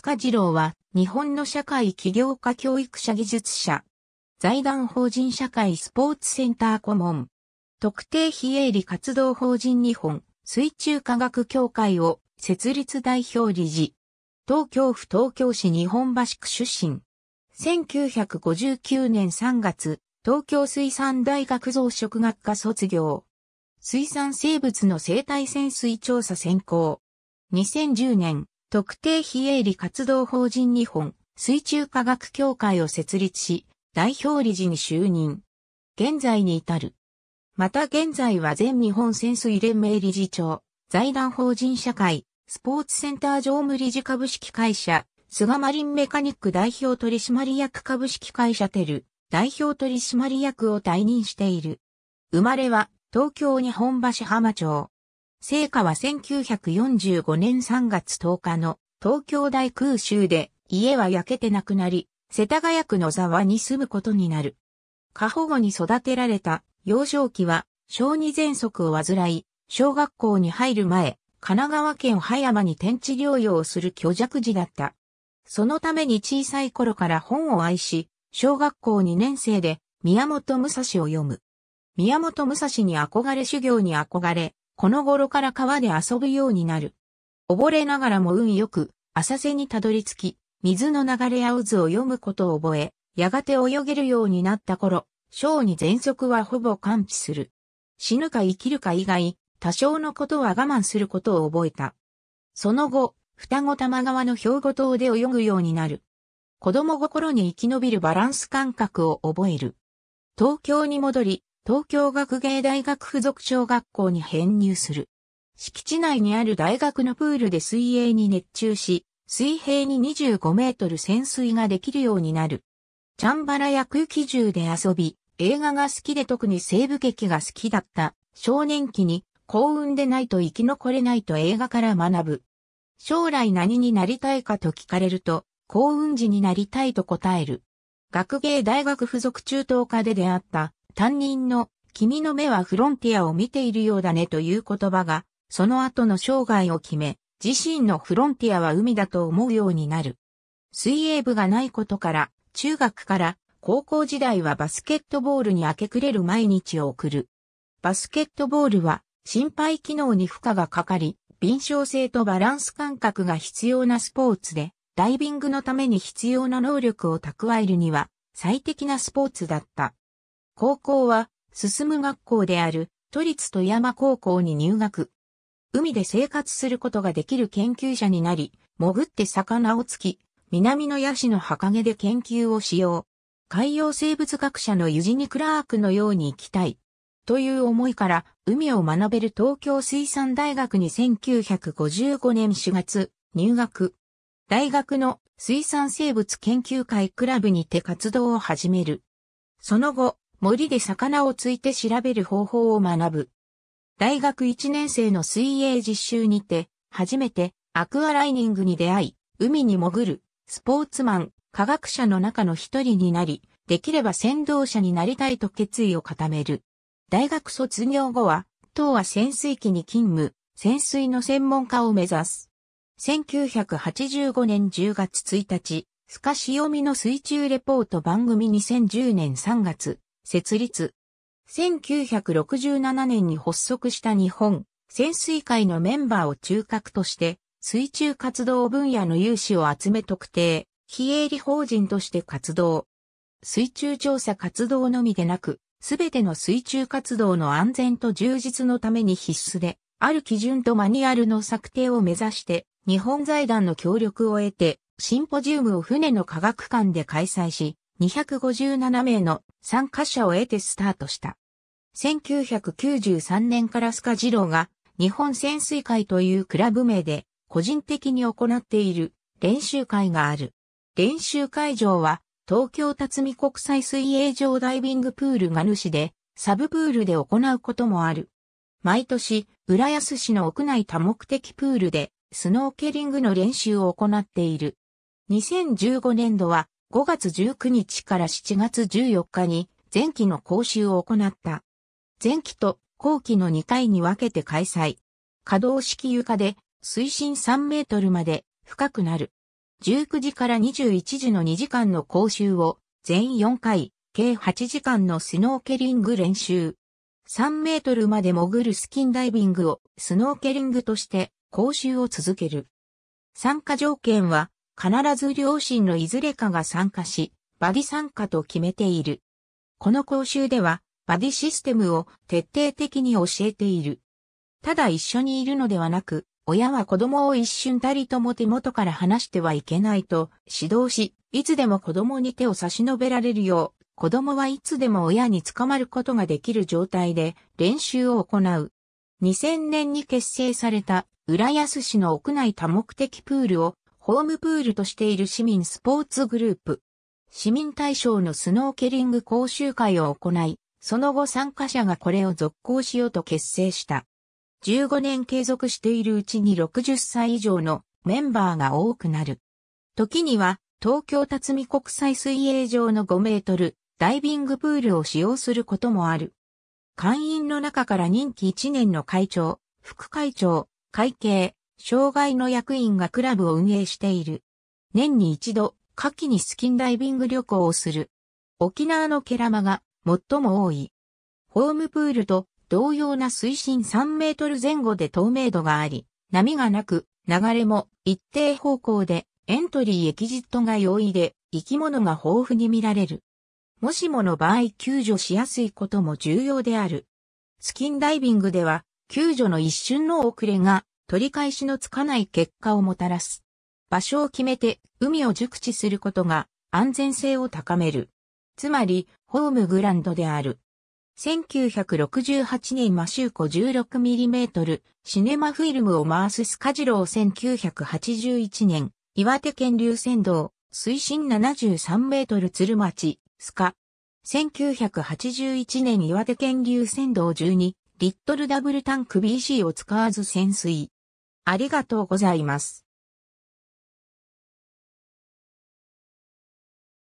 塚次郎は、日本の社会起業家教育者技術者。財団法人社会スポーツセンター顧問。特定非営利活動法人日本水中科学協会を設立代表理事。東京府東京市日本橋区出身。1959年3月、東京水産大学増殖学科卒業。水産生物の生態潜水調査専攻。2010年、特定非営利活動法人日本水中科学協会を設立し、代表理事に就任。現在に至る。また現在は全日本潜水連盟理事長、財団法人社会、スポーツセンター常務理事株式会社、菅マリンメカニック代表取締役株式会社テル、代表取締役を退任している。生まれは東京日本橋浜町。聖火は1945年3月10日の東京大空襲で家は焼けてなくなり、世田谷区の沢に住むことになる。過保護に育てられた幼少期は小児喘息を患い、小学校に入る前、神奈川県葉山に天地療養をする虚弱児だった。そのために小さい頃から本を愛し、小学校2年生で宮本武蔵を読む。宮本武蔵に憧れ修行に憧れ、この頃から川で遊ぶようになる。溺れながらも運よく、浅瀬にたどり着き、水の流れや渦を読むことを覚え、やがて泳げるようになった頃、章に全速はほぼ完治する。死ぬか生きるか以外、多少のことは我慢することを覚えた。その後、双子玉川の兵庫島で泳ぐようになる。子供心に生き延びるバランス感覚を覚える。東京に戻り、東京学芸大学附属小学校に編入する。敷地内にある大学のプールで水泳に熱中し、水平に25メートル潜水ができるようになる。チャンバラや空気銃で遊び、映画が好きで特に西部劇が好きだった少年期に幸運でないと生き残れないと映画から学ぶ。将来何になりたいかと聞かれると、幸運児になりたいと答える。学芸大学附属中等科で出会った担任の君の目はフロンティアを見ているようだねという言葉が、その後の生涯を決め、自身のフロンティアは海だと思うようになる。水泳部がないことから、中学から高校時代はバスケットボールに明け暮れる毎日を送る。バスケットボールは心肺機能に負荷がかかり、敏捷性とバランス感覚が必要なスポーツで、ダイビングのために必要な能力を蓄えるには最適なスポーツだった。高校は、進む学校である、都立富山高校に入学。海で生活することができる研究者になり、潜って魚をつき、南のヤシの葉陰で研究をしよう。海洋生物学者のユジニ・クラークのように生きたい。という思いから、海を学べる東京水産大学に1955年4月、入学。大学の水産生物研究会クラブにて活動を始める。その後、森で魚をついて調べる方法を学ぶ。大学1年生の水泳実習にて、初めてアクアライニングに出会い、海に潜る、スポーツマン、科学者の中の一人になり、できれば先導者になりたいと決意を固める。大学卒業後は、当は潜水機に勤務、潜水の専門家を目指す。1985年10月1日、スカシオミの水中レポート番組2010年3月、設立。1967年に発足した日本潜水会のメンバーを中核として、水中活動分野の有志を集め特定、非営利法人として活動。水中調査活動のみでなく、すべての水中活動の安全と充実のために必須で、ある基準とマニュアルの策定を目指して、日本財団の協力を得て、シンポジウムを船の科学館で開催し、257名の参加者を得てスタートした。1993年からスカジローが日本潜水会というクラブ名で個人的に行っている練習会がある。練習会場は東京辰巳国際水泳場ダイビングプールが主でサブプールで行うこともある。毎年、浦安市の屋内多目的プールでスノーケリングの練習を行っている。2015年度は5月19日から7月14日に前期の講習を行った。前期と後期の2回に分けて開催。可動式床で水深3メートルまで深くなる。19時から21時の2時間の講習を全4回、計8時間のスノーケリング練習。3メートルまで潜るスキンダイビングをスノーケリングとして講習を続ける。参加条件は必ず両親のいずれかが参加し、バディ参加と決めている。この講習では、バディシステムを徹底的に教えている。ただ一緒にいるのではなく、親は子供を一瞬たりとも手元から離してはいけないと指導し、いつでも子供に手を差し伸べられるよう、子供はいつでも親に捕まることができる状態で練習を行う。2000年に結成された浦安市の屋内多目的プールをホームプールとしている市民スポーツグループ。市民対象のスノーケリング講習会を行い、その後参加者がこれを続行しようと結成した。15年継続しているうちに60歳以上のメンバーが多くなる。時には東京辰巳国際水泳場の5メートルダイビングプールを使用することもある。会員の中から任期1年の会長、副会長、会計、障害の役員がクラブを運営している。年に一度、夏季にスキンダイビング旅行をする。沖縄のケラマが最も多い。ホームプールと同様な水深3メートル前後で透明度があり、波がなく、流れも一定方向でエントリーエキジットが容易で生き物が豊富に見られる。もしもの場合救助しやすいことも重要である。スキンダイビングでは救助の一瞬の遅れが取り返しのつかない結果をもたらす。場所を決めて海を熟知することが安全性を高める。つまり、ホームグランドである。1968年マシューコ 16mm シネマフィルムを回すスカジロー1981年岩手県流船道水深73メートル鶴町スカ1981年岩手県流船道12リットルダブルタンク BC を使わず潜水ありがとうございます。